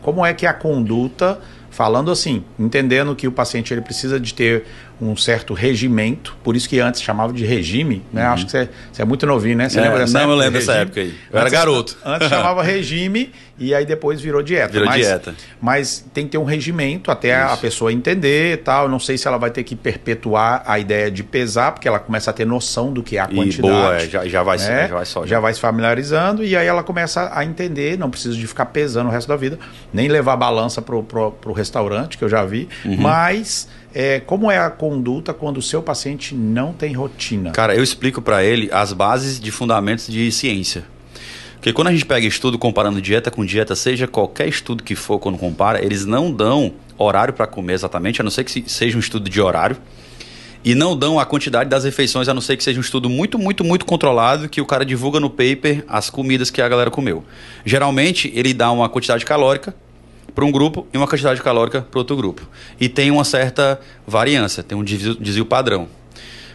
Como é que é a conduta Falando assim, entendendo que o paciente ele precisa de ter um certo regimento, por isso que antes chamava de regime, né? Uhum. Acho que você, é muito novinho, né? Você é, lembra dessa não, época? Não, eu lembro dessa época aí. Eu antes, era garoto. Antes chamava regime e aí depois virou dieta. Virou mas, dieta. Mas tem que ter um regimento até isso. a pessoa entender e tal. Não sei se ela vai ter que perpetuar a ideia de pesar, porque ela começa a ter noção do que é a quantidade. E é, boa, já, já, vai, né? já vai só. Já. já vai se familiarizando e aí ela começa a entender, não precisa de ficar pesando o resto da vida, nem levar a balança pro, pro, pro restaurante, que eu já vi, uhum. mas é, como é a conduta quando o seu paciente não tem rotina? Cara, eu explico para ele as bases de fundamentos de ciência. Porque quando a gente pega estudo comparando dieta com dieta, seja qualquer estudo que for quando compara, eles não dão horário para comer exatamente, a não ser que seja um estudo de horário. E não dão a quantidade das refeições, a não ser que seja um estudo muito, muito, muito controlado, que o cara divulga no paper as comidas que a galera comeu. Geralmente, ele dá uma quantidade calórica, para um grupo e uma quantidade calórica para outro grupo. E tem uma certa variância, tem um desvio, padrão.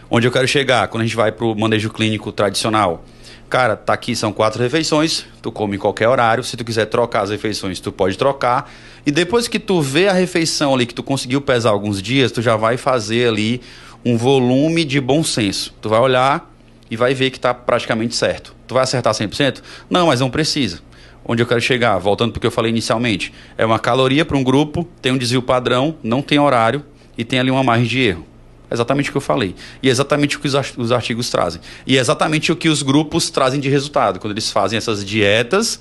Onde eu quero chegar, quando a gente vai para o manejo clínico tradicional, cara, tá aqui, são quatro refeições, tu come em qualquer horário, se tu quiser trocar as refeições, tu pode trocar. E depois que tu vê a refeição ali, que tu conseguiu pesar alguns dias, tu já vai fazer ali um volume de bom senso. Tu vai olhar e vai ver que tá praticamente certo. Tu vai acertar 100%? Não, mas não precisa onde eu quero chegar, voltando para o que eu falei inicialmente. É uma caloria para um grupo, tem um desvio padrão, não tem horário e tem ali uma margem de erro. exatamente o que eu falei. E é exatamente o que os artigos trazem. E é exatamente o que os grupos trazem de resultado, quando eles fazem essas dietas,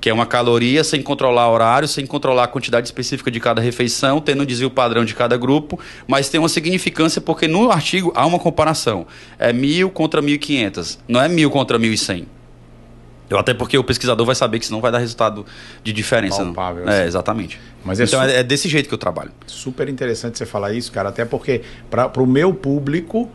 que é uma caloria sem controlar horário, sem controlar a quantidade específica de cada refeição, tendo um desvio padrão de cada grupo, mas tem uma significância porque no artigo há uma comparação. É mil contra 1.500, não é mil contra 1.100. Eu, até porque o pesquisador vai saber que senão vai dar resultado de diferença. Palpável, assim. É, exatamente. Mas é então su... É, é desse jeito que eu trabalho. Super interessante você falar isso, cara, até porque para o meu público,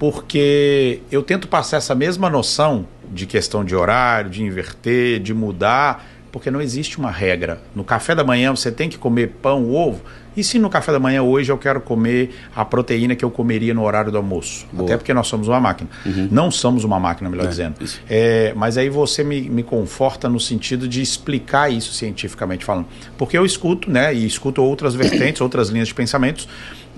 porque eu tento passar essa mesma noção de questão de horário, de inverter, de mudar porque não existe uma regra. No café da manhã você tem que comer pão, ovo. E se no café da manhã hoje eu quero comer a proteína que eu comeria no horário do almoço? Boa. Até porque nós somos uma máquina. Uhum. Não somos uma máquina, melhor é, dizendo. É, mas aí você me, me conforta no sentido de explicar isso cientificamente falando. Porque eu escuto, né? E escuto outras vertentes, outras linhas de pensamentos.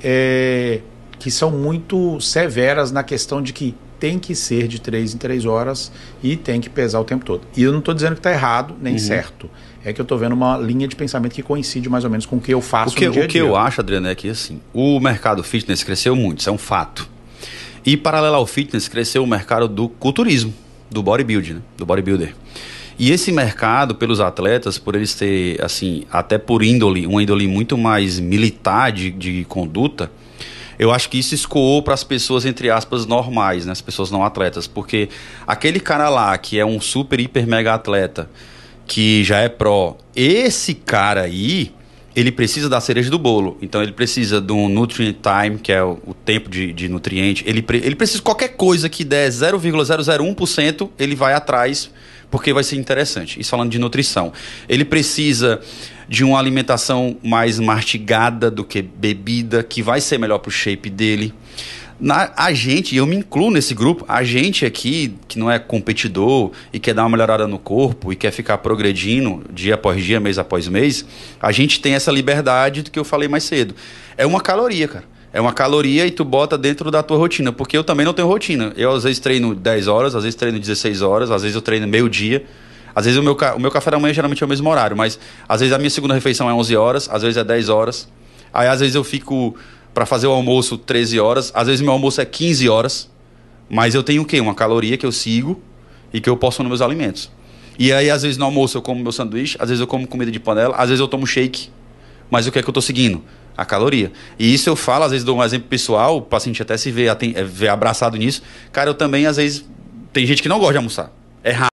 É, que são muito severas na questão de que tem que ser de três em três horas e tem que pesar o tempo todo. E eu não estou dizendo que está errado nem uhum. certo. É que eu estou vendo uma linha de pensamento que coincide mais ou menos com o que eu faço o que, no dia O que eu acho, Adriano, é que assim, o mercado fitness cresceu muito, isso é um fato. E paralelo ao fitness, cresceu o mercado do culturismo, do bodybuilding, né? do bodybuilder. E esse mercado, pelos atletas, por eles ter, assim, até por índole, uma índole muito mais militar de, de conduta, eu acho que isso escoou para as pessoas, entre aspas, normais, né? As pessoas não atletas. Porque aquele cara lá que é um super, hiper, mega atleta, que já é pró, esse cara aí, ele precisa da cereja do bolo. Então ele precisa de um nutrient time, que é o, o tempo de, de nutriente. Ele, pre, ele precisa de qualquer coisa que der 0,001%, ele vai atrás porque vai ser interessante. Isso falando de nutrição. Ele precisa de uma alimentação mais mastigada do que bebida, que vai ser melhor para o shape dele. Na, a gente, eu me incluo nesse grupo, a gente aqui que não é competidor e quer dar uma melhorada no corpo e quer ficar progredindo dia após dia, mês após mês, a gente tem essa liberdade do que eu falei mais cedo. É uma caloria, cara. É uma caloria e tu bota dentro da tua rotina, porque eu também não tenho rotina. Eu às vezes treino 10 horas, às vezes treino 16 horas, às vezes eu treino meio-dia. Às vezes o meu, o meu café da manhã geralmente é o mesmo horário, mas às vezes a minha segunda refeição é 11 horas, às vezes é 10 horas. Aí às vezes eu fico para fazer o almoço 13 horas, às vezes meu almoço é 15 horas, mas eu tenho o quê? Uma caloria que eu sigo e que eu posso nos meus alimentos. E aí às vezes no almoço eu como meu sanduíche, às vezes eu como comida de panela, às vezes eu tomo shake. Mas o que é que eu estou seguindo? a caloria. E isso eu falo, às vezes dou um exemplo pessoal, o paciente até se vê, é, vê abraçado nisso. Cara, eu também, às vezes, tem gente que não gosta de almoçar. É raro.